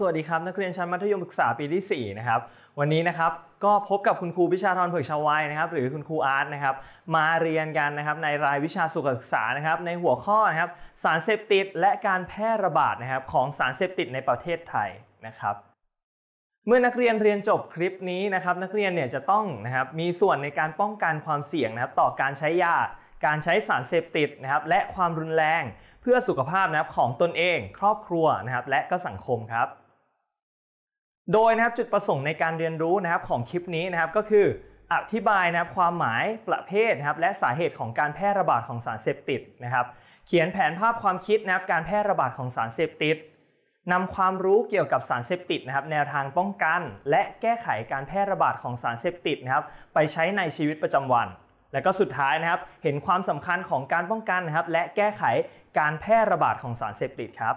สวัสดีครับนักเรียนชั้นมัธยมศึกษาปีที่ 4 นะครับ วันนี้นะครับก็พบกับคุณครูพิชาธรเผยชาวัยนะครับหรือคุณครูอาร์ตนะครับมาเรียนกันนะครับ ในรายวิชาสุขศึกษานะครับ ในหัวข้อนะครับสารเสพติด และการแพร่ระบาดนะครับของสารเสพติดในประเทศไทยนะครับ เมื่อนักเรียนเรียนจบคลิปนี้นะครับ นักเรียนเนี่ยจะต้องนะครับมีส่วนในการป้องกันความเสี่ยงนะครับต่อการใช้ยาการใช้สารเสพติดนะครับ และความรุนแรงเพื่อสุขภาพนะครับของตนเองครอบครัวนะครับ และก็สังคมครับโดยนะครับจุดประสงค์ในการเรียนรู้นะครับของคลิปนี้นะครับก็คือ อธิบายนะครับความหมายประเภทนะครับและสาเหตุของการแพร่ระบาดของสารเสพติดนะครับเขียนแผนภาพความคิดนะครับการแพร่ระบาดของสารเสพติดนำความรู้เกี่ยวกับสารเสพติดนะครับ แนวทางป้องกันและแก้ไขการแพร่ระบาดของสารเสพติดนะครับไปใช้ในชีวิตประจำวัน และก็สุดท้ายนะครับเห็นความสำคัญของการป้องกันนะครับและแก้ไขการแพร่ระบาดของสารเสพติดครับ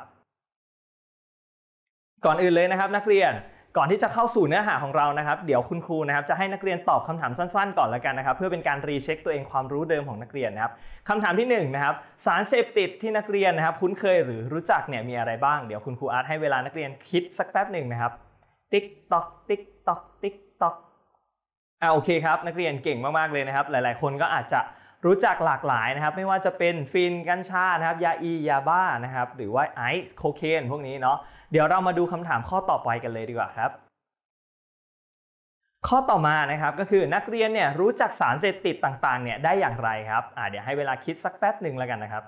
ก่อนอื่นเลยนะครับนักเรียนก่อนที่จะเข้าสู่เนื้อหาของเรานะครับ เดี๋ยวคุณครูนะครับ จะให้นักเรียนตอบคำถามสั้นๆก่อนแล้วกันนะครับ เพื่อเป็นการรีเช็คตัวเองความรู้เดิมของนักเรียนนะครับคำถามที่1นนะครับสารเสพติดที่นักเรียนนะครับคุ้นเคยหรือรู้จักเนี่ยมีอะไรบ้างเดี๋ยวคุณครูอาร์ตให้เวลานักเรียนคิดสักแป๊บหนึ่งนะครับติ๊กตอกติ๊กตอกติ๊กตอกอ่าโอเคครับนักเรียนเก่งมากๆเลยนะครับ หลายๆ คนก็อาจจะรู้จักหลากหลายนะครับ ไม่ว่าจะเป็นฟินกัญชานะครับยาอียาบ้านะครับ หรือว่าไอซ์โคเคนพวกนี้เนาะเดี๋ยวเรามาดูคำถามข้อต่อไปกันเลยดีกว่าครับ ข้อต่อมานะครับ ก็คือนักเรียนเนี่ยรู้จักสารเสพติดต่างๆเนี่ยได้อย่างไรครับอ่าเดี๋ยวให้เวลาคิดสักแป๊บหนึ่งแล้วกันนะครับ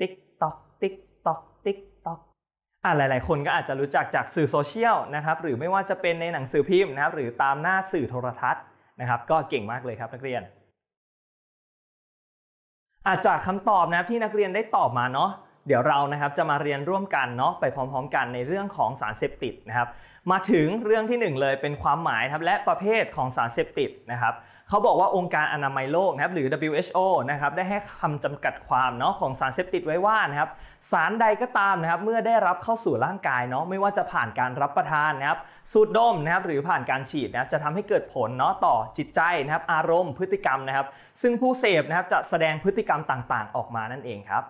ติ๊กตอกติ๊กตอกติ๊กตอกอ่าหลายๆ คนก็อาจจะรู้จักจากสื่อโซเชียลนะครับ หรือไม่ว่าจะเป็นในหนังสือพิมพ์นะครับหรือตามหน้าสื่อโทรทัศน์นะครับ ก็เก่งมากเลยครับ นักเรียนอาจากคำตอบนะที่นักเรียนได้ตอบมาเนาะเดี๋ยวเรานะครับจะมาเรียนร่วมกันเนาะไปพร้อม ๆ กันในเรื่องของสารเสพติดนะครับมาถึงเรื่องที่1เลยเป็นความหมายครับและประเภทของสารเสพติดนะครับเขาบอกว่าองค์การอนามัยโลกนะครับหรือ WHO นะครับได้ให้คำจำกัดความเนาะของสารเสพติดไว้ว่านะครับสารใดก็ตามนะครับเมื่อได้รับเข้าสู่ร่างกายเนาะไม่ว่าจะผ่านการรับประทานนะครับสูดดมนะครับหรือผ่านการฉีดนะครับจะทำให้เกิดผลเนาะต่อจิตใจนะครับอารมณ์พฤติกรรมนะครับ ซึ่งผู้เสพนะครับจะแสดงพฤติกรรมต่างๆ ออกมานั่นเองครับ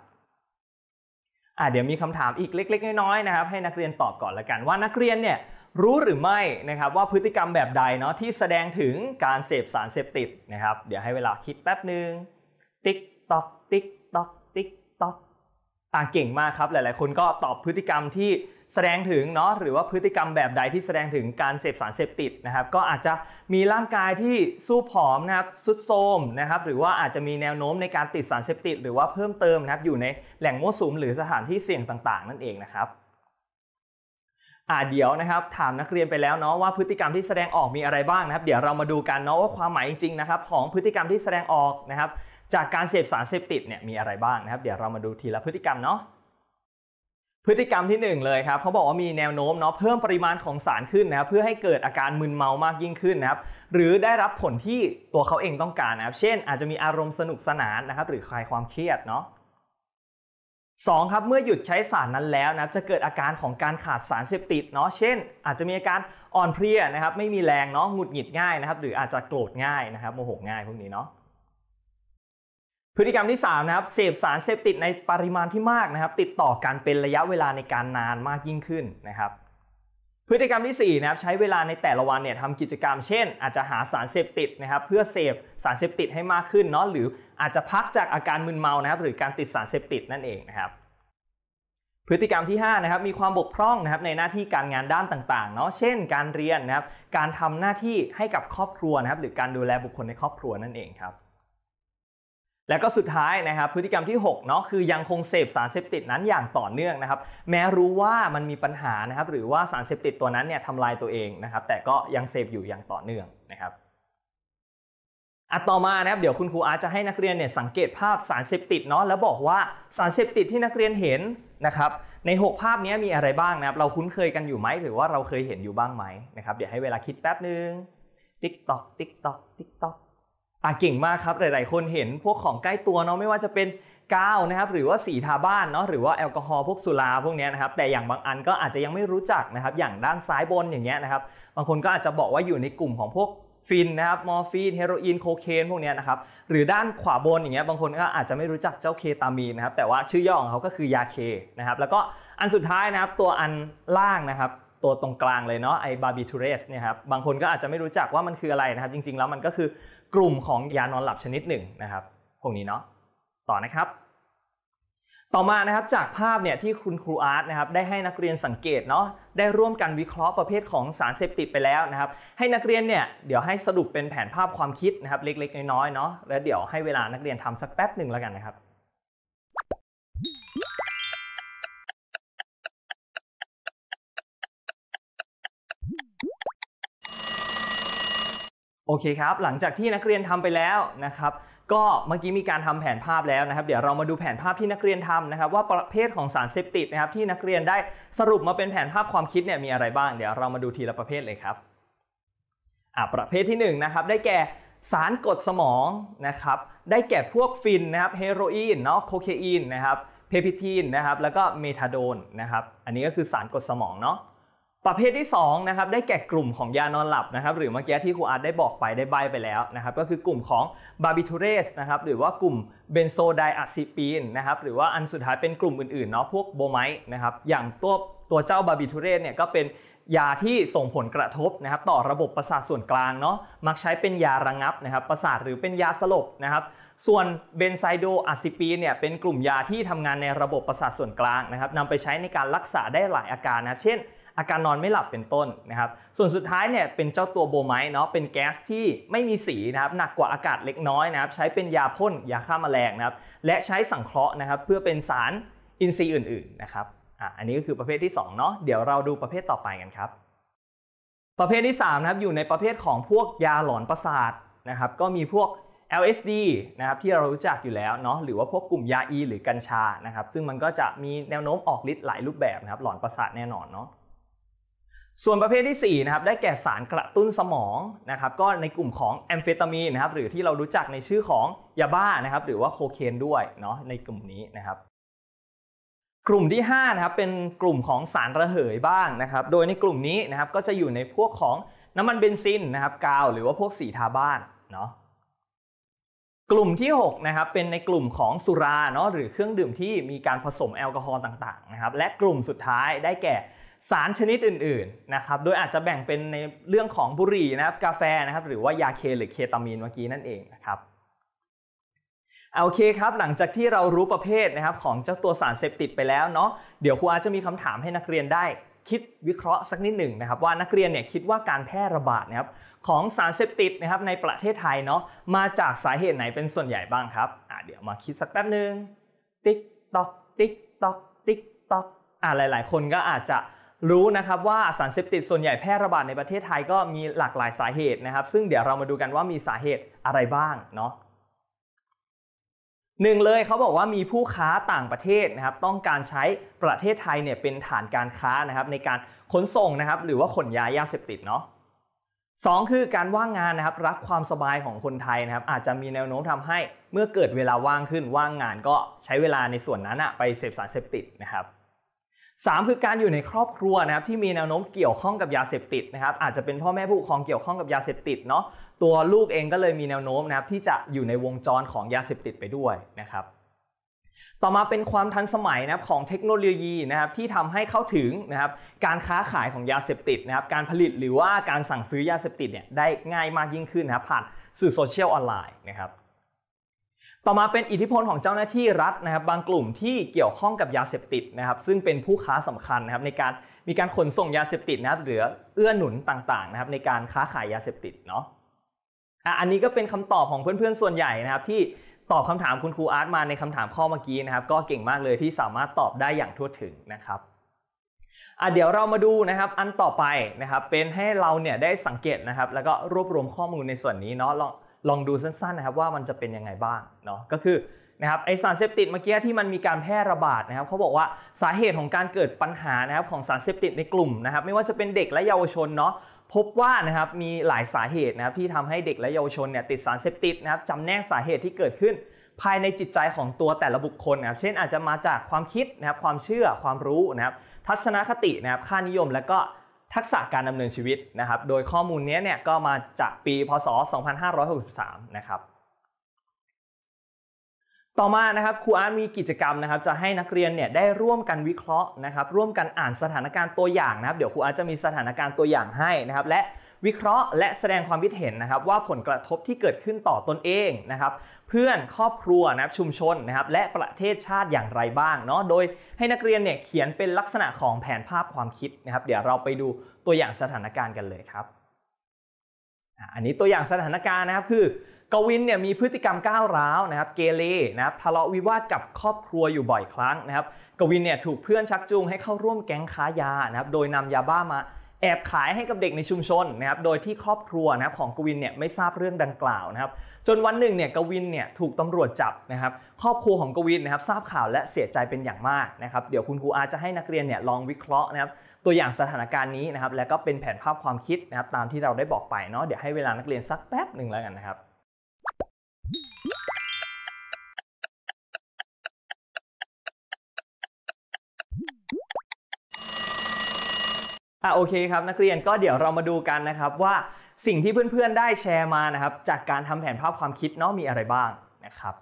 อ่ะเดี๋ยวมีคำถามอีกเล็ก ๆ น้อยๆนะครับให้นักเรียนตอบก่อนละกัน ว่านักเรียนเนี่ยรู้หรือไม่นะครับว่าพฤติกรรมแบบใดเนาะที่แสดงถึงการเสพสารเสพติดนะครับ เดี๋ยวให้เวลาคิดแป๊บหนึ่งติ๊กตอกติ๊กตอกติ๊กตอกอ่ะเก่งมากครับหลายๆ คนก็ตอบพฤติกรรมที่แสดงถึงเนาะหรือว่าพฤติกรรมแบบใดที่แสดงถึงการเสพสารเสพติดนะครับ ก็อาจจะมีร่างกายที่สู้ผอมนะครับสุดโทมนะครับหรือว่าอาจจะมีแนวโน้มในการติดสารเสพติดหรือว่าเพิ่มเติมนะครับอยู่ในแหล่งมั่วสุมหรือสถานที่เสี่ยงต่างๆนั่นเองนะครับอ่าเดี๋ยวนะครับถามนักเรียนไปแล้วเนาะว่าพฤติกรรมที่แสดงออกมีอะไรบ้างนะครับเดี๋ยวเรามาดูกันเนาะว่าความหมายจริงๆนะครับของพฤติกรรมที่แสดงออกนะครับจากการเสพสารเสพติดเนี่ยมีอะไรบ้างนะครับ เดี๋ยวเรามาดูทีละพฤติกรรมเนาะพฤติกรรมที่1เลยครับเขาบอกว่ามีแนวโน้มเนาะเพิ่มปริมาณของสารขึ้นนะครับเพื่อให้เกิดอาการมึนเมามากยิ่งขึ้นนะครับหรือได้รับผลที่ตัวเขาเองต้องการนะครับ เช่น อาจจะมีอารมณ์สนุกสนานนะครับหรือคลายความเครียดเนาะสองครับเมื่อหยุดใช้สารนั้นแล้วนะจะเกิดอาการของการขาดสารเสพติดเนาะเช่น อาจจะมีอาการอ่อนเพลียนะครับไม่มีแรงเนาะหงุดหงิดง่ายนะครับหรืออาจจะโกรธง่ายนะครับโมโหง่ายพวกนี้เนาะพฤติกรรมที่3นะครับเสพสารเสพติดในปริมาณที่มากนะครับติดต่อกันเป็นระยะเวลาในการนานมากยิ่งขึ้นนะครับ พฤติกรรมที่4นะครับใช้เวลาในแต่ละวันเนี่ยทำกิจกรรมเช่น อาจจะหาสารเสพติดนะครับเพื่อเสพสารเสพติดให้มากขึ้นเนาะหรืออาจจะพักจากอาการมึนเมานะครับ หรือการติดสารเสพติดนั่นเองนะครับพฤติกรรมที่5นะครับมีความบกพร่องนะครับในหน้าที่การงานด้านต่างๆ เนาะเช่น การเรียนนะครับการทำหน้าที่ให้กับครอบครัวนะครับหรือการดูแลบุคคลในครอบครัวนั่นเองครับแล้วก็สุดท้ายนะครับพฤติกรรมที่6เนาะคือยังคงเสพสารเสพติดนั้นอย่างต่อเนื่องนะครับ แม้รู้ว่ามันมีปัญหานะครับหรือว่าสารเสพติดตัวนั้น เนี่ยทำลายตัวเองนะครับ แต่ก็ยังเสพอยู่อย่างต่อเนื่องนะครับอ่ะต่อมานะครับเดี๋ยวคุณครูอาจจะให้นักเรียนเนี่ยสังเกตภาพสารเสพติดเนาะแล้วบอกว่าสารเสพติดที่นักเรียนเห็นนะครับใน 6 ภาพนี้มีอะไรบ้างนะครับ เราคุ้นเคยกันอยู่ไหมหรือว่าเราเคยเห็นอยู่บ้างไหมนะครับเดี๋ยวให้เวลาคิดแป๊บนึงติ๊กตอกติ๊กตอกติ๊กตอกอ่ะเก่งมากครับ หลาย ๆ คนเห็นพวกของใกล้ตัวเนาะไม่ว่าจะเป็นกาวนะครับหรือว่าสีทาบ้านเนาะหรือว่าแอลกอฮอล์พวกสุราพวกนี้นะครับแต่อย่างบางอันก็อาจจะยังไม่รู้จักนะครับอย่างด้านซ้ายบนอย่างเงี้ยนะครับบางคนก็อาจจะบอกว่าอยู่ในกลุ่มของพวกฟินนะครับมอร์ฟีนเฮโรอีนโคเคนพวกนี้นะครับหรือด้านขวาบนอย่างเงี้ยบางคนก็อาจจะไม่รู้จักเจ้าเคตามีนนะครับแต่ว่าชื่อย่อของเขาก็คือยาเคนะครับแล้วก็อันสุดท้ายนะครับตัวอันล่างนะครับตัวตรงกลางเลยเนาะไอบาร์บิทูเรสเนี่ยครับบางคนก็อาจจะไม่รู้จักว่ามันคืออะไรนะครับจริง ๆ แล้วมันก็คือกลุ่มของยานอนหลับชนิดหนึ่งนะครับพวกนี้เนาะต่อนะครับ ต่อมานะครับจากภาพเนี่ยที่คุณครูอาร์ตนะครับได้ให้นักเรียนสังเกตเนาะได้ร่วมกันวิเคราะห์ประเภทของสารเสพติดไปแล้วนะครับให้นักเรียนเนี่ย เดี๋ยวให้สรุปเป็นแผนภาพความคิดนะครับเล็กๆน้อยๆเนาะแล้วเดี๋ยวให้เวลานักเรียนทำสักแป๊บหนึ่งแล้วกันนะครับโอเคครับหลังจากที่นักเรียนทำไปแล้วนะครับก็เมื่อกี้มีการทำแผนภาพแล้วนะครับ เดี๋ยวเรามาดูแผนภาพที่นักเรียนทำนะครับ ว่าประเภทของสารเสพติดนะครับ ที่นักเรียนได้สรุปมาเป็นแผนภาพความคิดเนี่ยมีอะไรบ้างเดี๋ยวเรามาดูทีละประเภทเลยครับอ่าประเภทที่1นนะครับได้แก่สารกดสมองนะครับได้แก่พวกฟินนะครับเฮโรอีนเนาะโคเคอีนนะครับเพปิทีนนะครับแล้วก็เมทาโดนนะครับอันนี้ก็คือสารกดสมองเนาะประเภทที่2นะครับได้แก่กลุ่มของยานอนหลับนะครับ หรือเมื่อกี้ที่ครูอาร์ตได้บอกไปได้ใบไปแล้วนะครับก็คือกลุ่มของบาร์บิทูเรสนะครับหรือว่ากลุ่มเบนโซไดอะซิปีนนะครับหรือว่าอันสุดท้ายเป็นกลุ่มอื่นๆเนาะพวกโบไมท์นะครับอย่างตัวตัวเจ้าบาร์บิทูเรสเนี่ยก็เป็นยาที่ส่งผลกระทบนะครับต่อระบบประสาทส่วนกลางเนาะมักใช้เป็นยาระงับนะครับประสาทหรือเป็นยาสลบนะครับส่วนเบนไซโดอะซิปีนเนี่ยเป็นกลุ่มยาที่ทำงานในระบบประสาทส่วนกลางนะครับนำไปใช้ในการรักษาได้หลายอาการนะเช่นอาการนอนไม่หลับเป็นต้นนะครับ ส่วนสุดท้ายเนี่ยเป็นเจ้าตัวโบไมเนาะ เป็นแก๊สที่ไม่มีสีนะครับ หนักกว่าอากาศเล็กน้อยนะครับ ใช้เป็นยาพ่นยาฆ่ามาแมลงนะครับ และใช้สังเคราะห์นะครับเพื่อเป็นสารอินทรีย์อื่นๆนะครับ อ่ะอันนี้ก็คือประเภทที่2เนาะ เดี๋ยวเราดูประเภทต่อไปกันครับ ประเภทที่3นะครับ อยู่ในประเภทของพวกยาหลอนประสาทนะครับ ก็มีพวก LSD นะครับที่เรารู้จักอยู่แล้วเนาะ หรือว่าพวกกลุ่มยาอีหรือกัญชา นะครับ ซึ่งมันก็จะมีแนวโน้มออกฤทธิ์หลายรูปแบบนะครับ หลอนประสาทแน่นอนเนาะส่วนประเภทที่4นะครับได้แก่สารกระตุ้นสมองนะครับก็ในกลุ่มของแอมเฟตามีนนะครับ หรือที่เรารู้จักในชื่อของยาบ้านะครับ หรือว่าโคเคนด้วยเนาะในกลุ่มนี้นะครับ กลุ่มที่5นะครับเป็นกลุ่มของสารระเหยบ้างนะครับโดยในกลุ่มนี้นะครับก็จะอยู่ในพวกของน้ำมันเบนซินนะครับกาวหรือว่าพวกสีทาบ้านเนาะกลุ่มที่6นะครับเป็นในกลุ่มของสุราเนาะหรือเครื่องดื่มที่มีการผสมแอลกอฮอล์ต่างๆนะครับ และกลุ่มสุดท้ายได้แก่สารชนิดอื่นๆนะครับ โดยอาจจะแบ่งเป็นในเรื่องของบุหรี่นะครับกาแฟนะครับหรือว่ายาเคหรือเคตามีนเมื่อกี้นั่นเองนะครับโอเคครับหลังจากที่เรารู้ประเภทนะครับของเจ้าตัวสารเสพติดไปแล้วเนาะเดี๋ยวครูอาจจะมีคำถามให้นักเรียนได้คิดวิเคราะห์สักนิดหนึ่งนะครับ ว่านักเรียนเนี่ยคิดว่าการแพร่ระบาดนะครับของสารเสพติดนะครับในประเทศไทยเนาะมาจากสาเหตุไหนเป็นส่วนใหญ่บ้างครับอ่าเดี๋ยวมาคิดสักแป๊บหนึ่งติ๊กตอกติ๊กตอกติ๊กตอกอ่าหลาย ๆ คนก็อาจจะรู้นะครับว่าสารเสพติดส่วนใหญ่แพร่ระบาดในประเทศไทยก็มีหลากหลายสาเหตุนะครับ ซึ่งเดี๋ยวเรามาดูกันว่ามีสาเหตุอะไรบ้างเนาะหนึ่งเลยเขาบอกว่ามีผู้ค้าต่างประเทศนะครับ ต้องการใช้ประเทศไทยเนี่ยเป็นฐานการค้านะครับ ในการขนส่งนะครับ หรือว่าขนย้ายยาเสพติดเนาะสองคือการว่างงานนะครับ รักความสบายของคนไทยนะครับ อาจจะมีแนวโน้มทำให้ เมื่อเกิดเวลาว่างขึ้นว่างงานก็ใช้เวลาในส่วนนั้นอะไปเสพสารเสพติดนะครับ3 คือการอยู่ในครอบครัวนะครับที่มีแนวโน้มเกี่ยวข้องกับยาเสพติดนะครับ อาจจะเป็นพ่อแม่ผู้ปกครองเกี่ยวข้องกับยาเสพติดเนาะตัวลูกเองก็เลยมีแนวโน้มนะครับที่จะอยู่ในวงจรของยาเสพติดไปด้วยนะครับ ต่อมาเป็นความทันสมัยนะครับของเทคโนโลยีนะครับที่ทำให้เข้าถึงนะครับการค้าขายของยาเสพติดนะครับการผลิตหรือว่าการสั่งซื้อยาเสพติดเนี่ยได้ง่ายมากยิ่งขึ้นนะครับผ่านสื่อโซเชียลออนไลน์นะครับต่อมาเป็นอิทธิพลของเจ้าหน้าที่รัฐนะครับ บางกลุ่มที่เกี่ยวข้องกับยาเสพติดนะครับ ซึ่งเป็นผู้ค้าสำคัญนะครับในการมีการขนส่งยาเสพติดนะครับหรือเอื้อหนุนต่างๆนะครับในการค้าขายยาเสพติดเนาะอันนี้ก็เป็นคำตอบของเพื่อนๆส่วนใหญ่นะครับที่ตอบคำถามคุณครูอาร์ตมาในคำถามข้อเมื่อกี้นะครับก็เก่งมากเลยที่สามารถตอบได้อย่างทั่วถึงนะครับอ่ะเดี๋ยวเรามาดูนะครับอันต่อไปนะครับเป็นให้เราเนี่ยได้สังเกตนะครับ แล้วก็รวบรวมข้อมูลในส่วนนี้เนาะลองลองดูสั้นๆนะครับว่ามันจะเป็นยังไงบ้างเนาะก็คือนะครับไอสารเสพติดเมื่อกี้ที่มันมีการแพร่ระบาดนะครับเขาบอกว่าสาเหตุของการเกิดปัญหานะครับของสารเสพติดในกลุ่มนะครับไม่ว่าจะเป็นเด็กและเยาวชนเนาะพบว่านะครับมีหลายสาเหตุนะครับที่ทำให้เด็กและเยาวชนเนี่ยติดสารเสพติดนะครับจำแนกสาเหตุที่เกิดขึ้น ภายในจิตใจของตัวแต่ละบุคคลนะครับเช่นอาจจะมาจากความคิดนะครับความเชื่อความรู้นะครับทัศนคตินะครับค่านิยมและก็ทักษะการดำเนินชีวิตนะครับ โดยข้อมูลนี้เนี่ยก็มาจากปี พศ 2563 นะครับ ต่อมานะครับ ครูอาร์มีกิจกรรมนะครับ จะให้นักเรียนเนี่ยได้ร่วมกันวิเคราะห์นะครับ ร่วมกันอ่านสถานการณ์ตัวอย่างนะครับ เดี๋ยวครูอาร์จะมีสถานการณ์ตัวอย่างให้นะครับ และวิเคราะห์และแสดงความคิดเห็นนะครับ ว่าผลกระทบที่เกิดขึ้นต่อตนเองนะครับเพื่อนครอบครัวนะครับชุมชนนะครับและประเทศชาติอย่างไรบ้างเนาะโดยให้นักเรียนเนี่ยเขียนเป็นลักษณะของแผนภาพความคิดนะครับ เดี๋ยวเราไปดูตัวอย่างสถานการณ์กันเลยครับ อันนี้ตัวอย่างสถานการณ์นะครับ คือกวินเนี่ยมีพฤติกรรมก้าวร้าวนะครับเกเรนะครับทะเลาะวิวาทกับครอบครัวอยู่บ่อยครั้งนะครับกวินเนี่ยถูกเพื่อนชักจูงให้เข้าร่วมแก๊งค้ายานะครับโดยนำยาบ้ามาแอบขายให้กับเด็กในชุมชนนะครับ โดยที่ครอบครัวนะครับของกวินเนี่ยไม่ทราบเรื่องดังกล่าวนะครับ จนวันหนึ่งเนี่ยกวินเนี่ยถูกตำรวจจับนะครับ ครอบครัวของกวินนะครับทราบข่าวและเสียใจเป็นอย่างมากนะครับ เดี๋ยวคุณครูอาจะให้นักเรียนเนี่ยลองวิเคราะห์นะครับ ตัวอย่างสถานการณ์นี้นะครับ แล้วก็เป็นแผนภาพความคิดนะครับ ตามที่เราได้บอกไปเนาะ เดี๋ยวให้เวลานักเรียนสักแป๊บหนึ่งแล้วกันนะครับอ่ะโอเคครับนักเรียนก็เดี๋ยวเรามาดูกันนะครับว่า สิ่งที่เพื่อนๆ ได้แชร์มานะครับ จากการทำแผนภาพความคิดเนาะมีอะไรบ้างนะครับ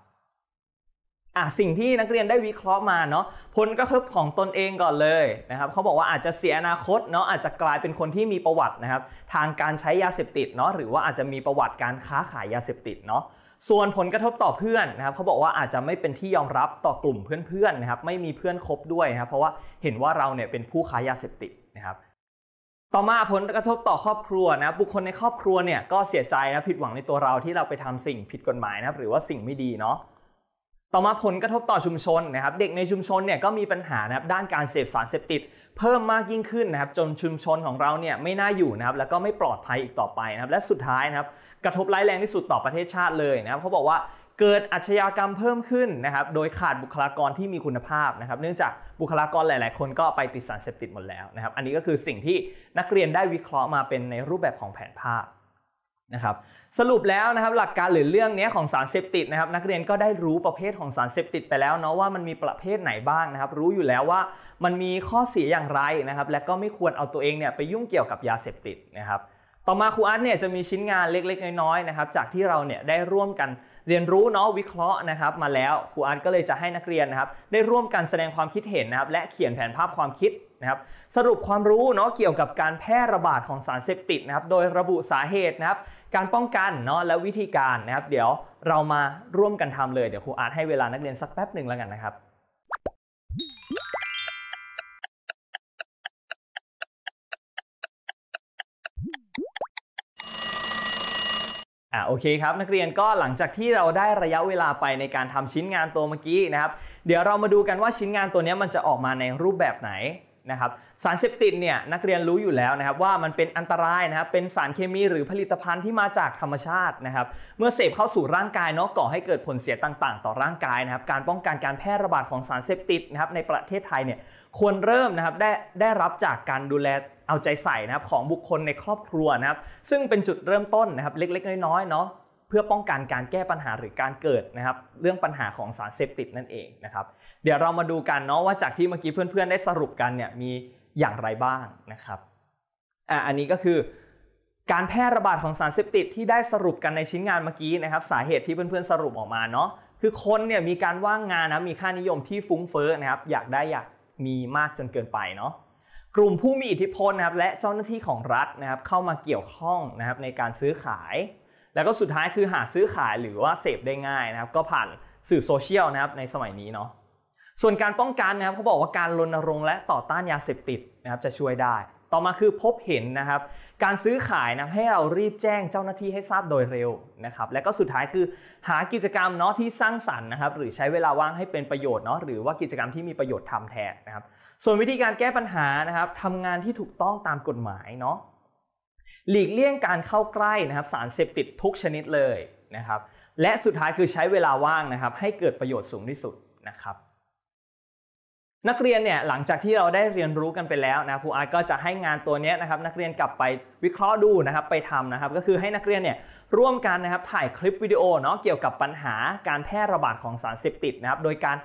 อ่ะสิ่งที่นักเรียนได้วิเคราะห์มาเนาะผลกระทบของตนเองก่อนเลยนะครับเขาบอกว่าอาจจะเสียอนาคตเนาะอาจจะกลายเป็นคนที่มีประวัตินะครับ ทางการใช้ยาเสพติดเนาะหรือว่าอาจจะมีประวัติการค้าขายยาเสพติดเนาะส่วนผลกระทบต่อเพื่อนนะครับเขาบอกว่าอาจจะไม่เป็นที่ยอมรับต่อกลุ่มเพื่อน ๆนะครับ ไม่มีเพื่อนคบด้วยนะครับ เพราะว่าเห็นว่าเราเนี่ยเป็นผู้ค้ายาเสพติดนะครับต่อมาผลกระทบต่อครอบครัวนะบุคคลในครอบครัวเนี่ยก็เสียใจนะ ผิดหวังในตัวเราที่เราไปทำสิ่งผิดกฎหมายนะหรือว่าสิ่งไม่ดีเนาะ ต่อมาผลกระทบต่อชุมชนนะครับ เด็กในชุมชนเนี่ยก็มีปัญหานะครับ ด้านการเสพสารเสพติดเพิ่มมากยิ่งขึ้นนะครับ จนชุมชนของเราเนี่ยไม่น่าอยู่นะครับ แล้วก็ไม่ปลอดภัยอีกต่อไปนะครับ และสุดท้ายนะครับ กระทบร้ายแรงที่สุดต่อประเทศชาติเลยนะครับ เขาบอกว่าเกิดอัชญากรรมเพิ่มขึ้นนะครับโดยขาดบุคลากรที่มีคุณภาพนะครับเนื่องจากบุคลากรหลาย ๆ คนก็ไปติดสารเสพติดหมดแล้วนะครับอันนี้ก็คือสิ่งที่นักเรียนได้วิเคราะห์มาเป็นในรูปแบบของแผนภาพนะครับสรุปแล้วนะครับหลักการหรือเรื่องนี้ของสารเสพติดนะครับ นักเรียนก็ได้รู้ประเภทของสารเสพติดไปแล้วเนาะว่ามันมีประเภทไหนบ้างนะครับรู้อยู่แล้วว่ามันมีข้อเสียอย่างไรนะครับและก็ไม่ควรเอาตัวเองเนี่ยไปยุ่งเกี่ยวกับยาเสพติดนะครับต่อมาครูอาร์ตเนี่ยจะมีชิ้นงานเล็ก ๆ น้อย ๆ นะครับจากที่เราเนี่ยได้ร่วมกันเรียนรู้เนาะวิเคราะห์นะครับมาแล้วครูอาร์ตก็เลยจะให้นักเรียนนะครับได้ร่วมกันแสดงความคิดเห็นนะครับและเขียนแผนภาพความคิดนะครับสรุปความรู้เนาะเกี่ยวกับการแพร่ระบาดของสาร เสพติดนะครับโดยระบุสาเหตุนะครับการป้องกันเนาะและวิธีการนะครับเดี๋ยวเรามาร่วมกันทำเลย เดี๋ยวครูอาร์ตให้เวลานักเรียนสักแป๊บหนึ่งแล้วกันนะครับ่าโอเคครับนักเรียนก็หลังจากที่เราได้ระยะเวลาไปในการทำชิ้นงานตัวเมื่อกี้นะครับเดี๋ยวเรามาดูกันว่าชิ้นงานตัวนี้มันจะออกมาในรูปแบบไหนนะครับสารเสพติดเนี่ยนักเรียนรู้อยู่แล้วนะครับว่ามันเป็นอันตรายนะครับเป็นสารเคมีหรือผลิตภัณฑ์ที่มาจากธรรมชาตินะครับเมื่อเสพเข้าสู่ร่างกายเนาะก่อให้เกิดผลเสียต่างๆ ต่อร่างกายนะครับการป้องกันการแพร่ระบาดของสารเสพติดนะครับในประเทศไทยเนี่ยควรเริ่มนะครับได้ได้รับจากการดูแลเอาใจใส่นะครับของบุคคลในครอบครัวนะครับ ซึ่งเป็นจุดเริ่มต้นนะครับเล็กๆ น้อยๆเนาะ เพื่อป้องกันการแก้ปัญหาหรือการเกิดนะครับเรื่องปัญหาของสารเสพติดนั่นเองนะครับ เดี๋ยวเรามาดูกันเนาะว่าจากที่เมื่อกี้เพื่อนๆได้สรุปกันเนี่ยมีอย่างไรบ้างนะครับ อ่าอันนี้ก็คือการแพร่ระบาดของสารเสพติด ที่ได้สรุปกันในชิ้นงานเมื่อกี้นะครับสาเหตุที่เพื่อนๆสรุปออกมาเนาะคือคนเนี่ยมีการว่างงานนะมีค่านิยมที่ฟุ้งเฟ้อนะครับอยากได้อยากมีมากจนเกินไปเนาะ กลุ่มผู้มีอิทธิพลนะครับและเจ้าหน้าที่ของรัฐนะครับเข้ามาเกี่ยวข้องนะครับในการซื้อขาย แล้วก็สุดท้ายคือหาซื้อขายหรือว่าเสพได้ง่ายนะครับ ก็ผ่านสื่อโซเชียลนะครับในสมัยนี้เนาะ ส่วนการป้องกันนะครับเขาบอกว่าการรณรงค์และต่อต้านยาเสพติดนะครับจะช่วยได้ต่อมาคือพบเห็นนะครับ การซื้อขายนะให้เรารีบแจ้งเจ้าหน้าที่ให้ทราบโดยเร็วนะครับ และก็สุดท้ายคือหากิจกรรมเนาะที่สร้างสรรค์นะครับ หรือใช้เวลาว่างให้เป็นประโยชน์เนาะหรือว่ากิจกรรมที่มีประโยชน์ทำแทนนะครับ ส่วนวิธีการแก้ปัญหานะครับทำงานที่ถูกต้องตามกฎหมายเนาะหลีกเลี่ยงการเข้าใกล้นะครับสารเสพติดทุกชนิดเลยนะครับ และสุดท้ายคือใช้เวลาว่างนะครับ ให้เกิดประโยชน์สูงที่สุดนะครับนักเรียนเนี่ยหลังจากที่เราได้เรียนรู้กันไปแล้วนะครูอาร์ตก็จะให้งานตัวนี้นะครับนักเรียนกลับไปวิเคราะห์ดูนะครับ ไปทำนะครับก็คือให้นักเรียนเนี่ยร่วมกันนะครับถ่ายคลิปวิดีโอเนาะเกี่ยวกับปัญหาการแพร่ระบาดของสารเสพติดนะครับโดยการ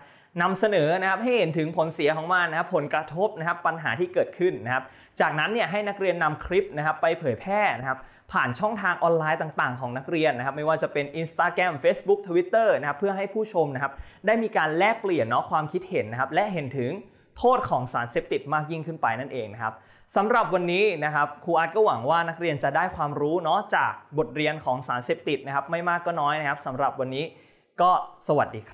นำเสนอนะครับให้เห็นถึงผลเสียของมันนะครับผลกระทบนะครับปัญหาที่เกิดขึ้นนะครับ จากนั้นเนี่ยให้นักเรียนนำคลิปนะครับไปเผยแพร่นะครับผ่านช่องทางออนไลน์ต่าง ๆของนักเรียนนะครับ ไม่ว่าจะเป็น Instagram Facebook Twitter นะครับ เพื่อให้ผู้ชมนะครับ ได้มีการแลกเปลี่ยนเนาะความคิดเห็นนะครับและเห็นถึงโทษของสารเสพติดมากยิ่งขึ้นไปนั่นเองนะครับสำหรับวันนี้นะครับครูอาร์ตก็หวังว่านักเรียนจะได้ความรู้เนาะจากบทเรียนของสารเสพติดนะครับไม่มากก็น้อยนะครับสำหรับวันนี้ก็สวัสดีค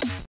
รับ